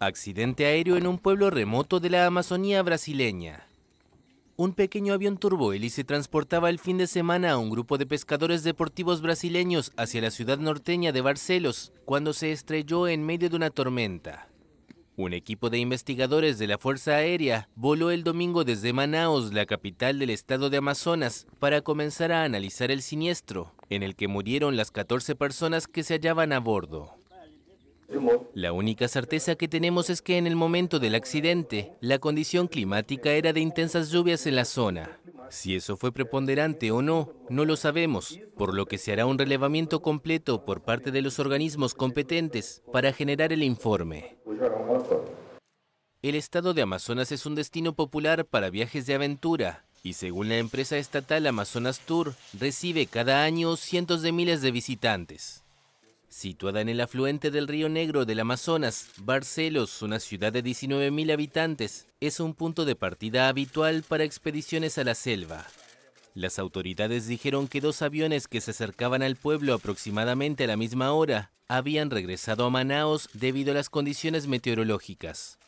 Accidente aéreo en un pueblo remoto de la Amazonía brasileña. Un pequeño avión turbohélice transportaba el fin de semana a un grupo de pescadores deportivos brasileños hacia la ciudad norteña de Barcelos cuando se estrelló en medio de una tormenta. Un equipo de investigadores de la Fuerza Aérea voló el domingo desde Manaos, la capital del estado de Amazonas, para comenzar a analizar el siniestro, en el que murieron las 14 personas que se hallaban a bordo. La única certeza que tenemos es que en el momento del accidente, la condición climática era de intensas lluvias en la zona. Si eso fue preponderante o no, no lo sabemos, por lo que se hará un relevamiento completo por parte de los organismos competentes para generar el informe. El estado de Amazonas es un destino popular para viajes de aventura y según la empresa estatal Amazonas Tour, recibe cada año cientos de miles de visitantes. Situada en el afluente del río Negro del Amazonas, Barcelos, una ciudad de 19.000 habitantes, es un punto de partida habitual para expediciones a la selva. Las autoridades dijeron que dos aviones que se acercaban al pueblo aproximadamente a la misma hora habían regresado a Manaos debido a las condiciones meteorológicas.